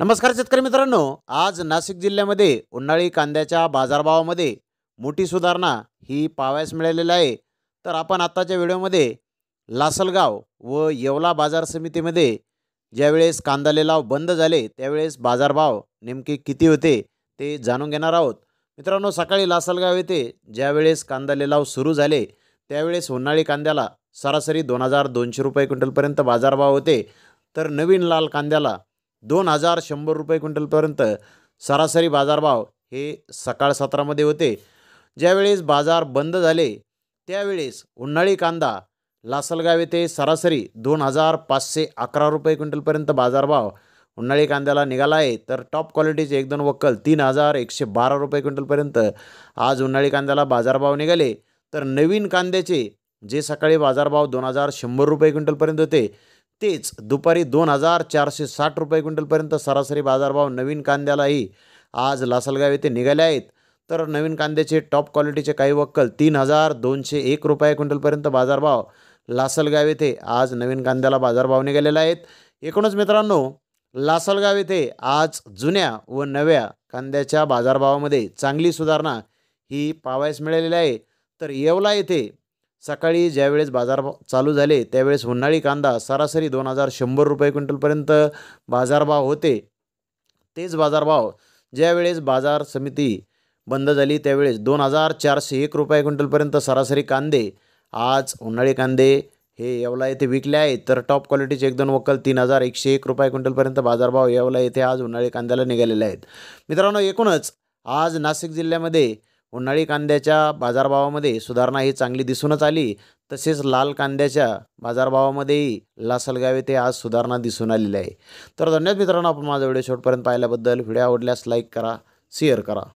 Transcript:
नमस्कार शेतकरी मित्रांनो आज नाशिक जिल्ह्यामध्ये उन्हाळी कांद्याच्या बाजारभावामध्ये मोठी सुधारणा ही पाहावयास मिळालेली आहे तर आपण आत्ताच्या व्हिडिओमध्ये लासलगाव व येवला बाजार समितीमध्ये ज्यावेळेस कांदा लिलाव बंद झाले त्यावेळेस बाजारभाव नेमके किती होते ते जाणून घेणार आहोत मित्रांनो सकाळी लासलगाव येथे ज्यावेळेस कांदा लिलाव सुरू झाले त्यावेळेस उन्हाळी कांद्याला सरासरी दोन हजार दोनशे रुपये क्विंटलपर्यंत बाजारभाव होते तर नवीन लाल कांद्याला दोन हजार शंभर रुपये क्विंटलपर्यंत सरासरी बाजारभाव हे सकाळ सत्रामध्ये होते ज्यावेळेस बाजार बंद झाले त्यावेळेस उन्हाळी कांदा लासलगाव येथे सरासरी दोन हजार पाचशे अकरा रुपये क्विंटलपर्यंत बाजारभाव उन्हाळी कांद्याला निघाला आहे तर टॉप क्वालिटीचे एक दोन वक्कल तीन हजार एकशे बारा रुपये क्विंटलपर्यंत आज उन्हाळी कांद्याला बाजारभाव निघाले तर नवीन कांद्याचे जे सकाळी बाजारभाव दोन हजार शंभर रुपये क्विंटलपर्यंत होते तेच दुपारी दोन हजार चारशे साठ रुपये क्विंटलपर्यंत सरासरी बाजारभाव नवीन कांद्यालाही आज लासलगाव येथे निघाले आहेत तर नवीन कांद्याचे टॉप क्वालिटीचे काही वक्कल तीन हजार दोनशे एक रुपये क्विंटलपर्यंत बाजारभाव लासलगाव येथे आज नवीन कांद्याला बाजारभाव निघालेला आहेत एकूणच मित्रांनो लासलगाव येथे आज जुन्या व नव्या कांद्याच्या बाजारभावामध्ये चांगली सुधारणा ही पावायस मिळालेली आहे तर येवला येथे सकाळी ज्यावेळेस बाजारभाव चालू झाले त्यावेळेस उन्हाळी कांदा सरासरी दोन हजार शंभर रुपये क्विंटलपर्यंत बाजारभाव होते तेच बाजारभाव ज्यावेळेस बाजार समिती बंद झाली त्यावेळेस दोन हजार चारशे एक रुपये क्विंटलपर्यंत सरासरी कांदे आज उन्हाळी कांदे हे येवला येथे विकले आहेत तर टॉप क्वालिटीचे एक दोन वक्कल तीन हजार एकशे एक रुपये क्विंटलपर्यंत बाजारभाव येवला येथे आज उन्हाळी कांद्याला निघालेले आहेत मित्रांनो एकूणच आज नाशिक जिल्ह्यामध्ये उन्हाळी कांद्याच्या बाजारभावामध्ये सुधारणा ही चांगली दिसूनच आली तसेच लाल कांद्याच्या बाजारभावामध्येही लासलगाव येथे आज सुधारणा दिसून आलेली आहे तर धन्यवाद मित्रांनो आपण माझा व्हिडिओ शेवटपर्यंत पाहिल्याबद्दल व्हिडिओ आवडल्यास लाईक करा शेअर करा